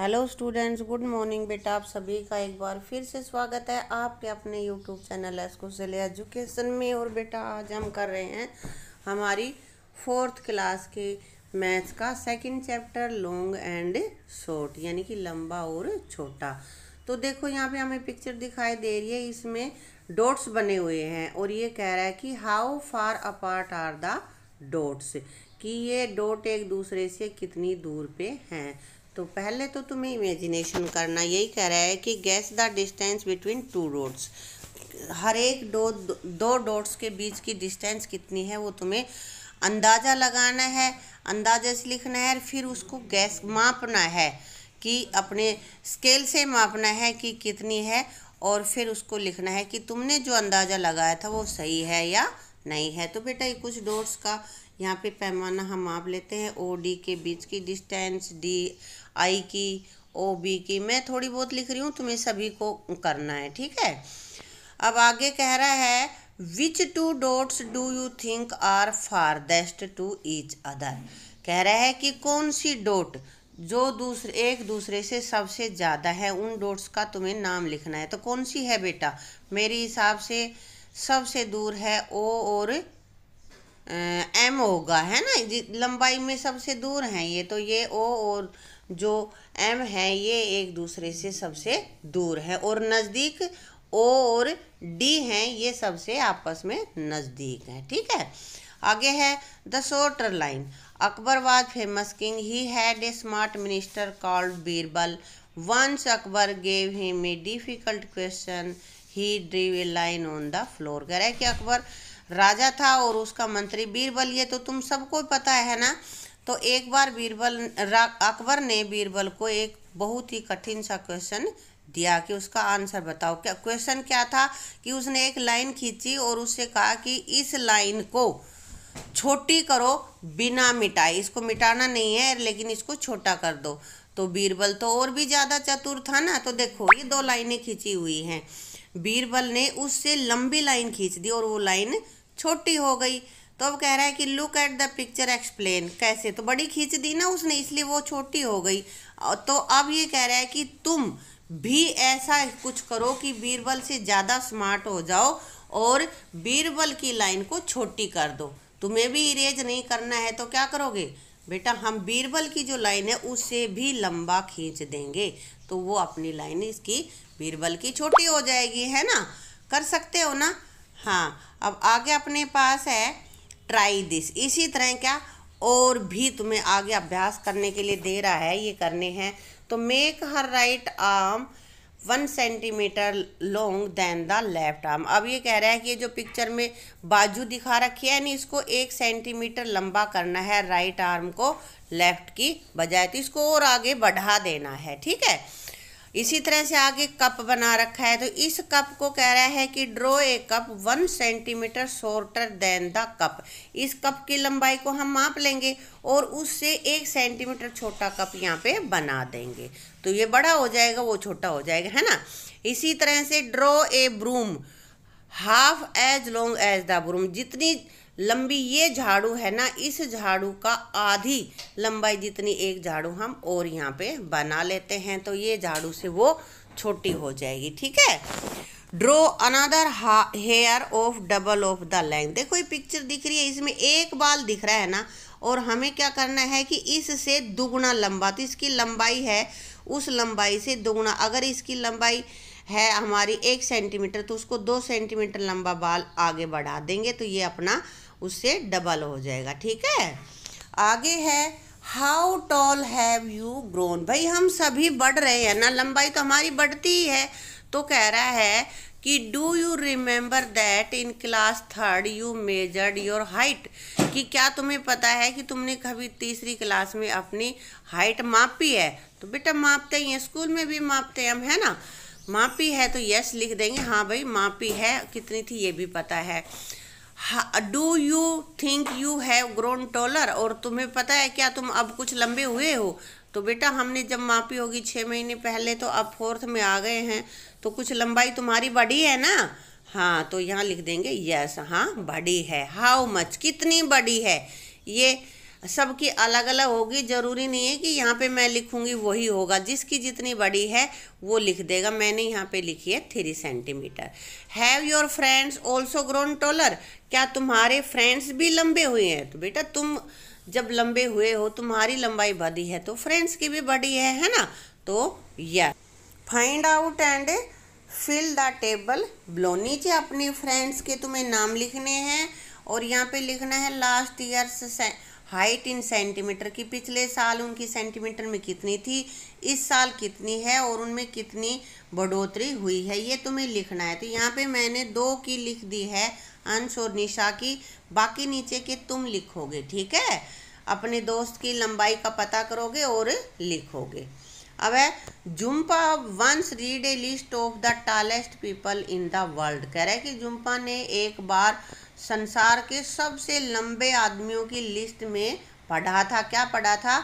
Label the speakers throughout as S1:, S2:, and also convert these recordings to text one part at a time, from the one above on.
S1: Hello students good morning बेटा आप सभी का एक बार फिर से स्वागत है आपके अपने यूट्यूब चैनल एस्कोसल एजुकेशन में और बेटा आज हम कर रहे हैं हमारी फोर्थ क्लास के मैथ्स का second chapter long and short यानी कि लंबा और छोटा तो देखो यहाँ पे हमें पिक्चर दिखाई दे रही है इसमें डोट्स बने हुए हैं और ये कह रहा है कि how far apart are the dots कि ये डोट एक दूसरे से कितनी दूर पे हैं तो पहले तो तुम्हें इमेजिनेशन करना यही कह रहा है कि guess the distance between two rods हर एक दो दो डोट्स के बीच की डिस्टेंस कितनी है वो तुम्हें अंदाज़ा लगाना है अंदाजे से लिखना है और फिर उसको गैस मापना है कि अपने स्केल से मापना है कि कितनी है और फिर उसको लिखना है कि तुमने जो अंदाज़ा लगाया था वो सही है या नहीं है तो बेटा ये कुछ डोट्स का यहाँ पे पैमाना हम माप लेते हैं ओ डी के बीच की डिस्टेंस डी आई की ओ बी की मैं थोड़ी बहुत लिख रही हूँ तुम्हें सभी को करना है ठीक है अब आगे कह रहा है which two dots do you think are farthest to each other कह रहा है कि कौन सी डोट जो दूसरे एक दूसरे से सबसे ज़्यादा है उन डोट्स का तुम्हें नाम लिखना है तो कौन सी है बेटा मेरे हिसाब से सबसे दूर है ओ और एम होगा है ना लंबाई में सबसे दूर हैं ये तो ये ओ और जो एम है ये एक दूसरे से सबसे दूर है और नज़दीक ओ और डी हैं ये सबसे आपस में नज़दीक हैं ठीक है आगे है the shorter line Akbar was famous king he had a smart minister called Birbal once Akbar gave him a difficult question he drew a line on the floor कह रहा है कि अकबर राजा था और उसका मंत्री बीरबल ये तो तुम सबको पता है ना तो एक बार बीरबल अकबर ने बीरबल को एक बहुत ही कठिन सा क्वेश्चन दिया कि उसका आंसर बताओ क्या क्वेश्चन क्या था कि उसने एक लाइन खींची और उससे कहा कि इस लाइन को छोटी करो बिना मिटाए इसको मिटाना नहीं है लेकिन इसको छोटा कर दो तो बीरबल तो और भी ज़्यादा चतुर था ना तो देखो ये दो लाइनें खींची हुई हैं बीरबल ने उससे लंबी लाइन खींच दी और वो लाइन छोटी हो गई तो अब कह रहा है कि look at the picture explain कैसे तो बड़ी खींच दी ना उसने इसलिए वो छोटी हो गई तो अब ये कह रहा है कि तुम भी ऐसा कुछ करो कि बीरबल से ज़्यादा स्मार्ट हो जाओ और बीरबल की लाइन को छोटी कर दो तुम्हें भी इरेज नहीं करना है तो क्या करोगे बेटा हम बीरबल की जो लाइन है उसे भी लंबा खींच देंगे तो वो अपनी लाइन इसकी बीरबल की छोटी हो जाएगी है ना कर सकते हो ना हाँ अब आगे अपने पास है ट्राई दिस इसी तरह क्या और भी तुम्हें आगे अभ्यास करने के लिए दे रहा है ये करने हैं तो make her right arm one centimetre long than the left arm अब ये कह रहा है कि ये जो पिक्चर में बाजू दिखा रखी है यानी इसको एक सेंटीमीटर लंबा करना है राइट आर्म को लेफ्ट की बजाय तो इसको और आगे बढ़ा देना है ठीक है इसी तरह से आगे कप बना रखा है तो इस कप को कह रहा है कि draw a cup one centimetre shorter than the cup इस कप की लंबाई को हम माप लेंगे और उससे एक सेंटीमीटर छोटा कप यहाँ पे बना देंगे तो ये बड़ा हो जाएगा वो छोटा हो जाएगा है ना इसी तरह से draw a broom half as long as the broom जितनी लंबी ये झाड़ू है ना इस झाड़ू का आधी लंबाई जितनी एक झाड़ू हम और यहाँ पे बना लेते हैं तो ये झाड़ू से वो छोटी हो जाएगी ठीक है draw another hair of double of the length देखो ये पिक्चर दिख रही है इसमें एक बाल दिख रहा है ना और हमें क्या करना है कि इससे दुगुना लंबा तो इसकी लंबाई है उस लंबाई से दोगुना अगर इसकी लंबाई है हमारी एक सेंटीमीटर तो उसको दो सेंटीमीटर लंबा बाल आगे बढ़ा देंगे तो ये अपना उससे डबल हो जाएगा ठीक है आगे है how tall have you grown भाई हम सभी बढ़ रहे हैं ना लंबाई तो हमारी बढ़ती ही है तो कह रहा है कि do you remember that in class third you measured your height कि क्या तुम्हें पता है कि तुमने कभी तीसरी क्लास में अपनी हाइट मापी है तो बेटा मापते ही हैं स्कूल में भी मापते हैं हम है ना मापी है तो यस लिख देंगे हाँ भाई मापी है कितनी थी ये भी पता है do you think you have grown taller और तुम्हें पता है क्या तुम अब कुछ लंबे हुए हो तो बेटा हमने जब मापी होगी छः महीने पहले तो अब फोर्थ में आ गए हैं तो कुछ लंबाई तुम्हारी बड़ी है ना हाँ तो यहाँ लिख देंगे यस हाँ बड़ी है हाउ मच कितनी बड़ी है ये सबकी अलग अलग होगी ज़रूरी नहीं है कि यहाँ पे मैं लिखूँगी वही होगा जिसकी जितनी बड़ी है वो लिख देगा मैंने यहाँ पे लिखी है three centimetre have your friends also grown taller क्या तुम्हारे फ्रेंड्स भी लंबे हुए हैं तो बेटा तुम जब लंबे हुए हो तुम्हारी लंबाई बड़ी है तो फ्रेंड्स की भी बड़ी है है ना तो या find out and fill the table below नीचे अपने फ्रेंड्स के तुम्हें नाम लिखने हैं और यहाँ पे लिखना है लास्ट ईयर से हाइट इन सेंटीमीटर की पिछले साल उनकी सेंटीमीटर में कितनी थी इस साल कितनी है और उनमें कितनी बढ़ोतरी हुई है ये तुम्हें लिखना है तो यहाँ पे मैंने दो की लिख दी है अंश और निशा की बाकी नीचे के तुम लिखोगे ठीक है अपने दोस्त की लंबाई का पता करोगे और लिखोगे अब है Jumpa once read a list of the tallest people in the world कह रहे कि जुम्पा ने एक बार संसार के सबसे लंबे आदमियों की लिस्ट में पढ़ा था क्या पढ़ा था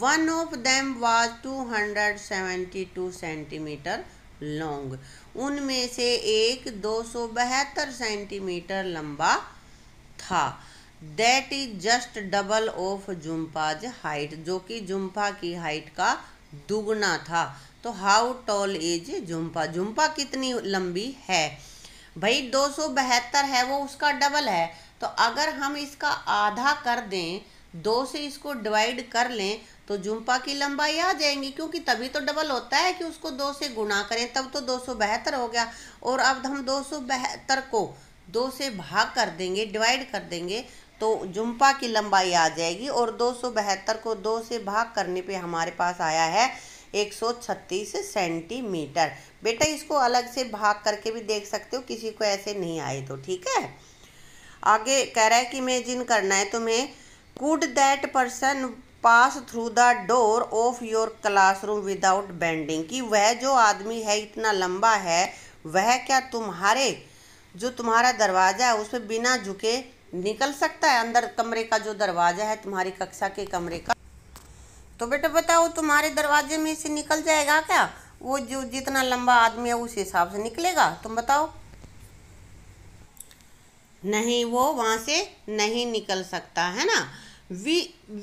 S1: one of them was 272 centimetre long उनमें से एक दो सेंटीमीटर लंबा था that is just double of Jumpa's height जो कि जुम्पा की हाइट का दुगना था तो how tall is Jumpa Jumpa कितनी लंबी है भाई दो सौ बहत्तर है वो उसका डबल है तो अगर हम इसका आधा कर दें दो से इसको डिवाइड कर लें तो जुम्पा की लंबाई आ जाएंगी क्योंकि तभी तो डबल होता है कि उसको दो से गुणा करें तब तो दो सौ बहत्तर हो गया और अब हम दो सौ बहत्तर को दो से भाग कर देंगे डिवाइड कर देंगे तो जुम्पा की लंबाई आ जाएगी और दो सौ बहत्तर को दो से भाग करने पे हमारे पास आया है 136 सेंटीमीटर बेटा इसको अलग से भाग करके भी देख सकते हो किसी को ऐसे नहीं आए तो ठीक है आगे कह रहा है कि इमेजिन करना है तुम्हें तो could that person pass through the door of your classroom without bending कि वह जो आदमी है इतना लंबा है वह क्या तुम्हारे जो तुम्हारा दरवाज़ा है उसमें बिना झुके निकल सकता है अंदर कमरे का जो दरवाज़ा है तुम्हारी कक्षा के कमरे का तो बेटा बताओ तुम्हारे दरवाजे में से निकल जाएगा क्या वो जो जितना लंबा आदमी है उस हिसाब से निकलेगा तुम बताओ नहीं वो वहाँ से नहीं निकल सकता है ना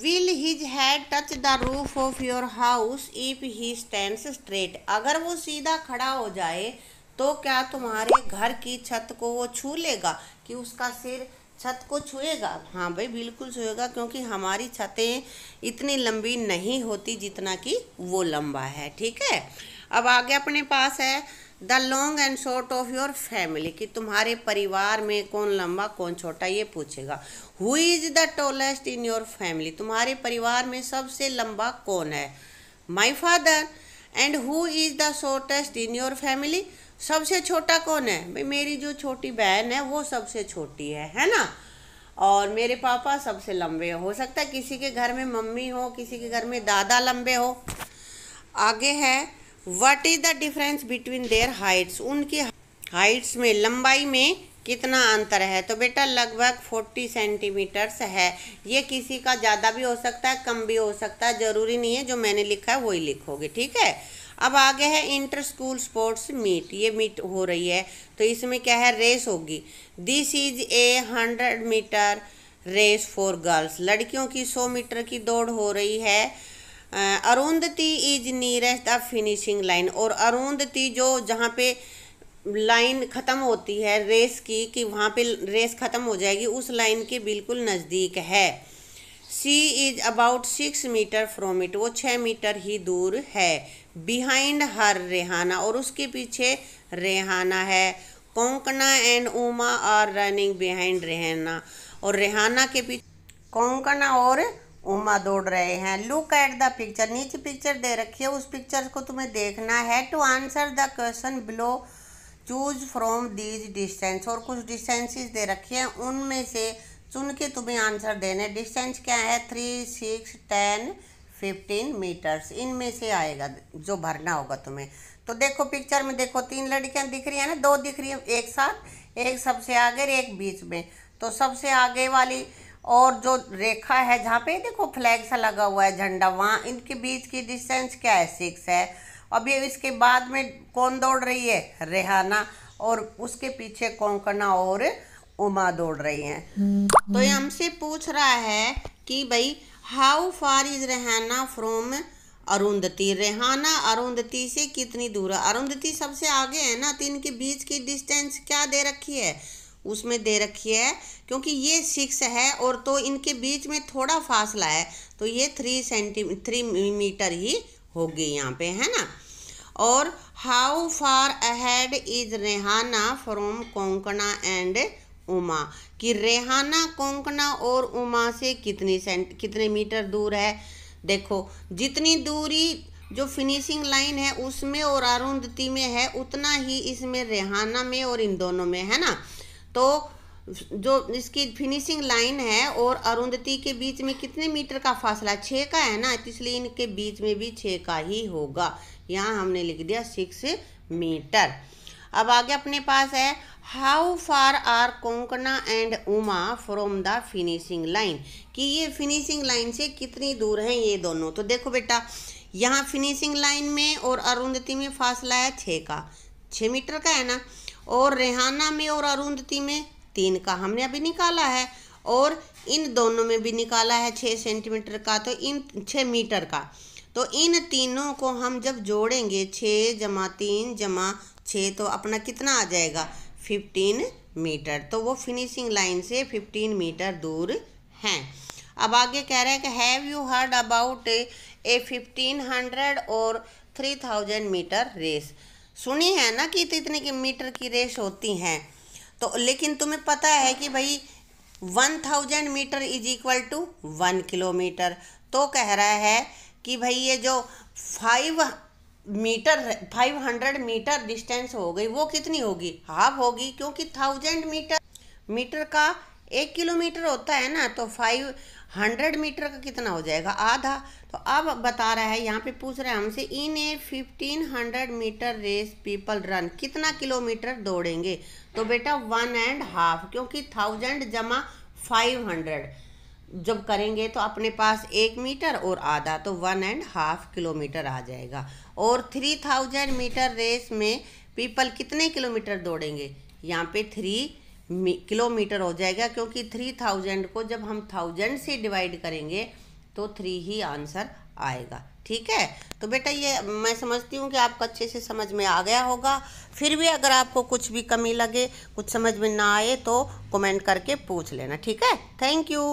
S1: will his head touch the roof of your house if he stand straight अगर वो सीधा खड़ा हो जाए तो क्या तुम्हारे घर की छत को वो छू लेगा कि उसका सिर छत को छुएगा हाँ भाई बिल्कुल छुएगा क्योंकि हमारी छतें इतनी लंबी नहीं होती जितना कि वो लंबा है ठीक है अब आगे अपने पास है the long and short of your family कि तुम्हारे परिवार में कौन लंबा कौन छोटा ये पूछेगा who is the tallest in your family तुम्हारे परिवार में सबसे लंबा कौन है my father and who is the shortest in your family सबसे छोटा कौन है भाई मेरी जो छोटी बहन है वो सबसे छोटी है है ना और मेरे पापा सबसे लंबे हो सकता है किसी के घर में मम्मी हो किसी के घर में दादा लंबे हो आगे है what is the difference between their heights उनकी हाइट्स में लंबाई में कितना अंतर है तो बेटा लगभग 40 सेंटीमीटर्स है ये किसी का ज़्यादा भी हो सकता है कम भी हो सकता है ज़रूरी नहीं है जो मैंने लिखा है वही लिखोगे ठीक है अब आगे है इंटर स्कूल स्पोर्ट्स मीट ये मीट हो रही है तो इसमें क्या है रेस होगी this is a hundred metre race for girls लड़कियों की सौ मीटर की दौड़ हो रही है Arundhati is nearest the finishing line और अरुंधति जो जहाँ पे लाइन ख़त्म होती है रेस की कि वहाँ पे रेस ख़त्म हो जाएगी उस लाइन के बिल्कुल नज़दीक है she is about six metre from it वो छः मीटर ही दूर है बिहाइंड हर रेहाना और उसके पीछे रेहाना है Konkona and Uma are running behind Rehana और रेहाना के पीछे कोंकणा और उमा दौड़ रहे हैं लुक एट द पिक्चर नीचे पिक्चर दे रखी है उस पिक्चर को तुम्हें देखना है to answer the question below choose from these distance और कुछ डिस्टेंसेस दे रखी हैं उनमें से चुन के तुम्हें आंसर देने डिस्टेंस क्या है three six ten fifteen metres इनमें से आएगा जो भरना होगा तुम्हें तो देखो पिक्चर में देखो तीन लड़कियां दिख रही हैं ना दो दिख रही हैं एक साथ एक सबसे आगे और एक बीच में तो सबसे आगे वाली और जो रेखा है जहाँ पे देखो फ्लैग सा लगा हुआ है झंडा वहाँ इनके बीच की डिस्टेंस क्या है सिक्स है अब ये इसके बाद में कौन दौड़ रही है रेहाना और उसके पीछे कोंकणा और उमा दौड़ रही हैं हम्म, तो ये हम्म। हमसे पूछ रहा है कि भाई how far is Rehana from Arundhati Rehana Arundhati से कितनी दूर है अरुंधति सबसे आगे है ना तो इनके बीच की डिस्टेंस क्या दे रखी है उसमें दे रखी है क्योंकि ये सिक्स है और तो इनके बीच में थोड़ा फासला है तो ये थ्री सेंटी थ्री मीटर ही होगी यहाँ पे है ना और how far ahead is Rehana from Konkona and Uma कि रेहाना कोंकणा और उमा से कितनी सेंट कितने मीटर दूर है देखो जितनी दूरी जो फिनिशिंग लाइन है उसमें और अरुंधति में है उतना ही इसमें रेहाना में और इन दोनों में है ना तो जो इसकी फिनिशिंग लाइन है और अरुंधति के बीच में कितने मीटर का फासला छः का है ना इसलिए इनके बीच में भी छः का ही होगा यहाँ हमने लिख दिया सिक्स मीटर अब आगे अपने पास है how far are Konkona and Uma from the finishing line कि ये फिनिशिंग लाइन से कितनी दूर हैं ये दोनों तो देखो बेटा यहाँ फिनिशिंग लाइन में और अरुंधति में फासला है छः का छः मीटर का है ना और रेहाना में और अरुंधति में तीन का हमने अभी निकाला है और इन दोनों में भी निकाला है छः सेंटीमीटर का तो इन छः मीटर का तो इन तीनों को हम जब जोड़ेंगे छः जमा तीन जमा छः तो अपना कितना आ जाएगा फिफ्टीन मीटर तो वो फिनिशिंग लाइन से फिफ्टीन मीटर दूर हैं अब आगे कह रहे हैं कि have you heard about a fifteen hundred और थ्री थाउजेंड मीटर रेस सुनी है ना कि तो इतने इतने मीटर की रेस होती हैं तो लेकिन तुम्हें पता है कि भाई one thousand metre is equal to one kilometre तो कह रहा है कि भाई ये जो five metre five hundred metre distance हो गई वो कितनी होगी हाफ होगी क्योंकि थाउजेंड मीटर मीटर का एक किलोमीटर होता है ना तो फाइव हंड्रेड मीटर का कितना हो जाएगा आधा तो अब बता रहा है यहाँ पे पूछ रहे हैं हमसे in a fifteen hundred metre race people run कितना किलोमीटर दौड़ेंगे तो बेटा वन एंड हाफ क्योंकि थाउजेंड जमा फाइव हंड्रेड जब करेंगे तो अपने पास एक मीटर और आधा तो वन एंड हाफ किलोमीटर आ जाएगा और थ्री थाउजेंड मीटर रेस में पीपल कितने किलोमीटर दौड़ेंगे यहाँ पे थ्री किलोमीटर हो जाएगा क्योंकि थ्री थाउजेंड को जब हम थाउजेंड से डिवाइड करेंगे तो थ्री ही आंसर आएगा ठीक है तो बेटा ये मैं समझती हूँ कि आपको अच्छे से समझ में आ गया होगा फिर भी अगर आपको कुछ भी कमी लगे कुछ समझ में ना आए तो कमेंट करके पूछ लेना ठीक है थैंक यू